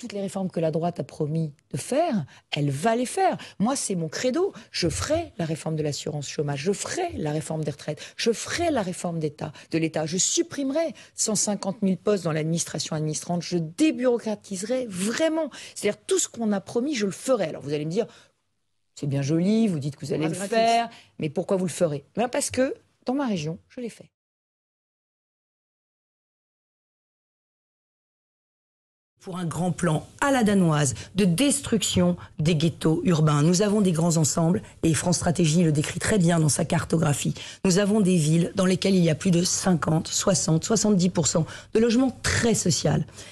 toutes les réformes que la droite a promis de faire, elle va les faire. Moi, c'est mon credo. Je ferai la réforme de l'assurance chômage, je ferai la réforme des retraites, je ferai la réforme d'État, de l'État. Je supprimerai 150 000 postes dans l'administration administrante. Je débureaucratiserai vraiment. C'est-à-dire tout ce qu'on a promis, je le ferai. Alors vous allez me dire, c'est bien joli, vous dites que vous allez le faire, mais pourquoi vous le ferez ben Parce que dans ma région, je l'ai fait. pour un grand plan à la danoise de destruction des ghettos urbains. Nous avons des grands ensembles, et France Stratégie le décrit très bien dans sa cartographie. Nous avons des villes dans lesquelles il y a plus de 50, 60, 70% de logements très sociaux.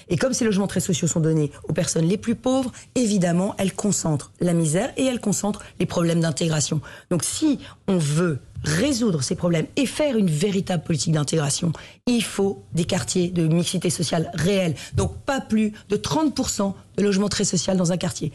Et comme ces logements très sociaux sont donnés aux personnes les plus pauvres, évidemment, elles concentrent la misère et elles concentrent les problèmes d'intégration. Donc si on veut résoudre ces problèmes et faire une véritable politique d'intégration, il faut des quartiers de mixité sociale réelle. Donc pas plus de 30% de logements très sociaux dans un quartier.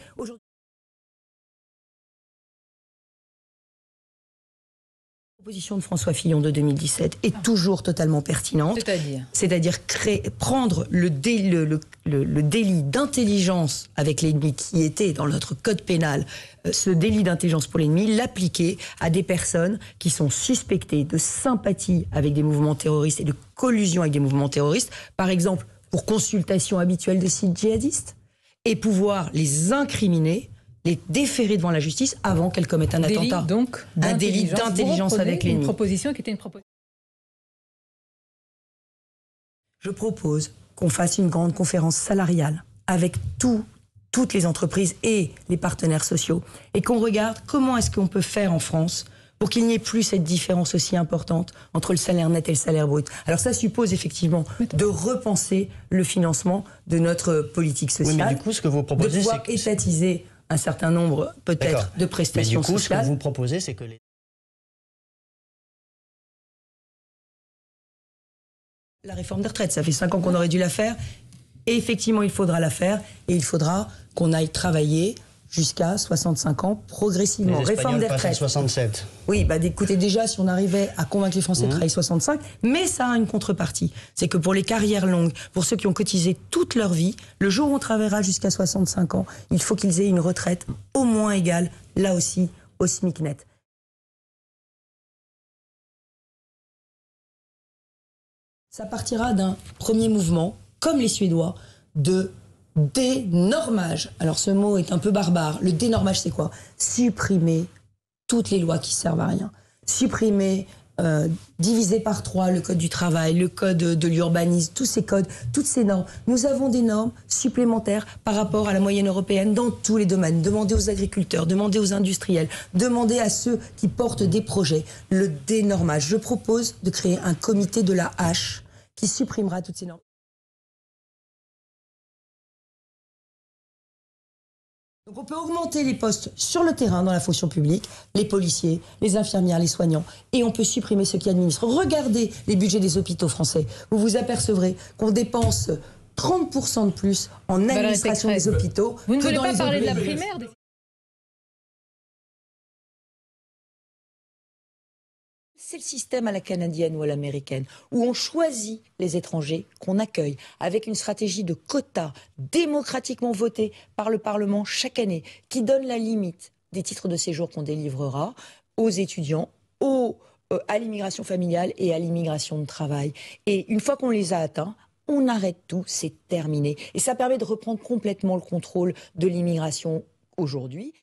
La proposition de François Fillon de 2017 est toujours totalement pertinente. C'est-à-dire C'est-à-dire prendre le délit d'intelligence avec l'ennemi qui était dans notre code pénal, euh, ce délit d'intelligence pour l'ennemi, l'appliquer à des personnes qui sont suspectées de sympathie avec des mouvements terroristes et de collusion avec des mouvements terroristes, par exemple pour consultation habituelle de sites djihadistes, et pouvoir les incriminer les déférer devant la justice avant qu'elle commette un attentat. Donc, un délit d'intelligence avec les Une proposition qui était une proposition. Je propose qu'on fasse une grande conférence salariale avec toutes les entreprises et les partenaires sociaux et qu'on regarde comment est-ce qu'on peut faire en France pour qu'il n'y ait plus cette différence aussi importante entre le salaire net et le salaire brut. Alors ça suppose effectivement de repenser le financement de notre politique sociale. mais du coup, ce que vous proposez, de pouvoir étatiser un certain nombre peut-être de prestations Mais du coup, Ce que vous proposez, c'est que les... La réforme des retraites, ça fait cinq ans qu'on aurait dû la faire. Et effectivement, il faudra la faire et il faudra qu'on aille travailler jusqu'à 65 ans progressivement. Réforme des retraites. 67. Oui, bah écoutez, déjà, si on arrivait à convaincre les Français mmh. de travailler 65, mais ça a une contrepartie. C'est que pour les carrières longues, pour ceux qui ont cotisé toute leur vie, le jour où on travaillera jusqu'à 65 ans, il faut qu'ils aient une retraite au moins égale, là aussi, au SMIC net. Ça partira d'un premier mouvement, comme les Suédois, de dénormage. Alors ce mot est un peu barbare. Le dénormage, c'est quoi Supprimer toutes les lois qui servent à rien. Supprimer, euh, diviser par trois le code du travail, le code de l'urbanisme, tous ces codes, toutes ces normes. Nous avons des normes supplémentaires par rapport à la moyenne européenne dans tous les domaines. Demandez aux agriculteurs, demandez aux industriels, demandez à ceux qui portent des projets. Le dénormage. Je propose de créer un comité de la hache qui supprimera toutes ces normes. Donc on peut augmenter les postes sur le terrain dans la fonction publique, les policiers, les infirmières, les soignants, et on peut supprimer ceux qui administrent. Regardez les budgets des hôpitaux français. Vous vous apercevrez qu'on dépense 30% de plus en administration des hôpitaux. Vous ne les pas parler de la primaire c'est le système à la canadienne ou à l'américaine, où on choisit les étrangers qu'on accueille avec une stratégie de quotas démocratiquement votée par le Parlement chaque année, qui donne la limite des titres de séjour qu'on délivrera aux étudiants, euh, à l'immigration familiale et à l'immigration de travail. Et une fois qu'on les a atteints, on arrête tout, c'est terminé. Et ça permet de reprendre complètement le contrôle de l'immigration aujourd'hui.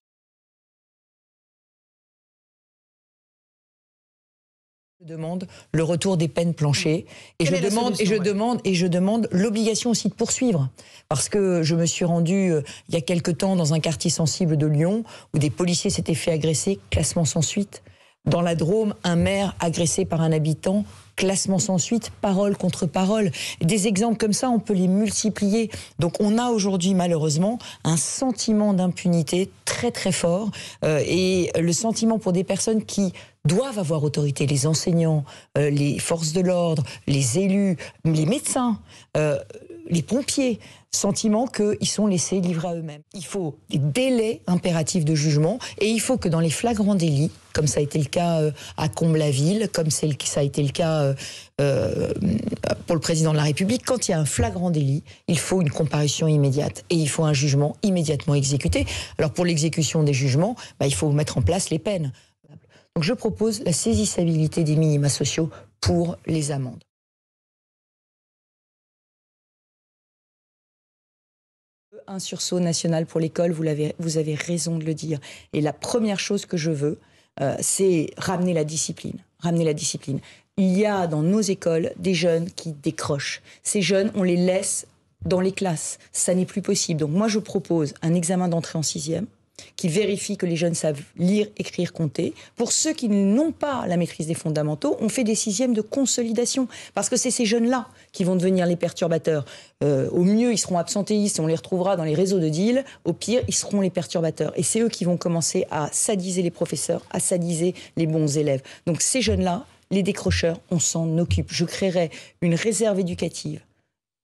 Je demande le retour des peines planchées mmh. et je demande et je demande et je demande l'obligation aussi de poursuivre parce que je me suis rendu euh, il y a quelque temps dans un quartier sensible de Lyon où des policiers s'étaient fait agresser classement sans suite dans la Drôme un maire agressé par un habitant classement sans suite parole contre parole des exemples comme ça on peut les multiplier donc on a aujourd'hui malheureusement un sentiment d'impunité très très fort. Euh, et le sentiment pour des personnes qui doivent avoir autorité, les enseignants, euh, les forces de l'ordre, les élus, les médecins, euh, les pompiers, sentiment qu'ils sont laissés livrer à eux-mêmes. Il faut des délais impératifs de jugement et il faut que dans les flagrants délits, comme ça a été le cas euh, à Comble-la-Ville, comme ça a été le cas euh, euh, pour le président de la République, quand il y a un flagrant délit, il faut une comparution immédiate et il faut un jugement immédiatement exécuté. Alors pour l'exécution des jugements, bah, il faut mettre en place les peines. Donc je propose la saisissabilité des minima sociaux pour les amendes. un sursaut national pour l'école, vous, avez, raison de le dire. Et la première chose que je veux, euh, c'est ramener la discipline. Ramener la discipline. Il y a dans nos écoles des jeunes qui décrochent. Ces jeunes, on les laisse dans les classes. Ça n'est plus possible. Donc moi, je propose un examen d'entrée en sixième qui vérifie que les jeunes savent lire, écrire, compter. Pour ceux qui n'ont pas la maîtrise des fondamentaux, on fait des sixièmes de consolidation, parce que c'est ces jeunes-là qui vont devenir les perturbateurs. Euh, au mieux, ils seront absentéistes, on les retrouvera dans les réseaux de deal. Au pire, ils seront les perturbateurs. Et c'est eux qui vont commencer à sadiser les professeurs, à sadiser les bons élèves. Donc ces jeunes-là, les décrocheurs, on s'en occupe. Je créerai une réserve éducative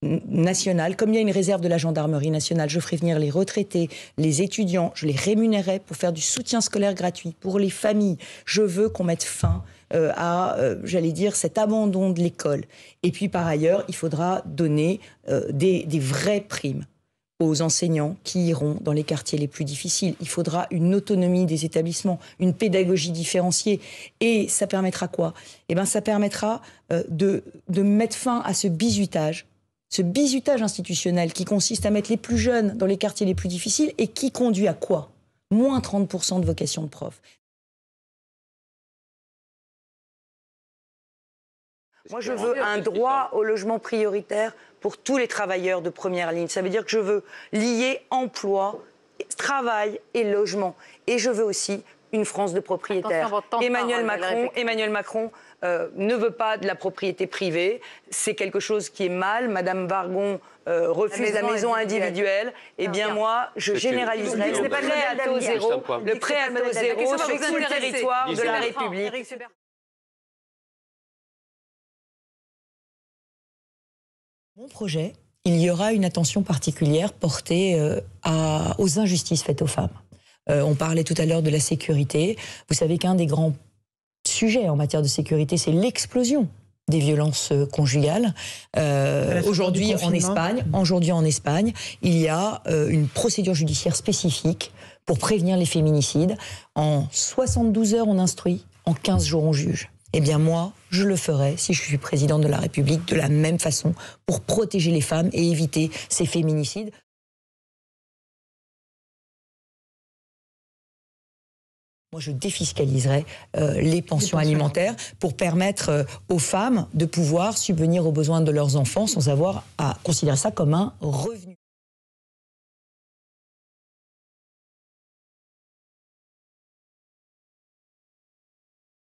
nationale, comme il y a une réserve de la gendarmerie nationale, je ferai venir les retraités, les étudiants, je les rémunérerai pour faire du soutien scolaire gratuit pour les familles. Je veux qu'on mette fin euh, à, euh, j'allais dire, cet abandon de l'école. Et puis par ailleurs, il faudra donner euh, des, vraies primes aux enseignants qui iront dans les quartiers les plus difficiles. Il faudra une autonomie des établissements, une pédagogie différenciée. Et ça permettra quoi Eh bien, ça permettra de mettre fin à ce bizutage ce bizutage institutionnel qui consiste à mettre les plus jeunes dans les quartiers les plus difficiles et qui conduit à quoi Moins 30% de vocation de prof. Moi, je veux un droit au logement prioritaire pour tous les travailleurs de première ligne. Ça veut dire que je veux lier emploi, travail et logement. Et je veux aussi une France de propriétaires. Emmanuel, Macron, Emmanuel Macron ne veut pas de la propriété privée. C'est quelque chose qui est mal. Madame Vargon euh, refuse la maison, individuelle. Eh bien, moi, je généraliserai le prêt à zéro, le prêt à sur tout le territoire de la République. Mon projet, il y aura une attention particulière portée euh, aux injustices faites aux femmes. Euh, on parlait tout à l'heure de la sécurité. Vous savez qu'un des grands sujets en matière de sécurité, c'est l'explosion des violences euh, conjugales. Euh, aujourd'hui en Espagne, aujourd'hui en Espagne, il y a une procédure judiciaire spécifique pour prévenir les féminicides. En 72 heures, on instruit. En 15 jours, on juge. Eh bien moi, je le ferai si je suis président de la République de la même façon pour protéger les femmes et éviter ces féminicides. Moi, je défiscaliserai euh, les pensions alimentaires pour permettre euh, aux femmes de pouvoir subvenir aux besoins de leurs enfants sans avoir à considérer ça comme un revenu.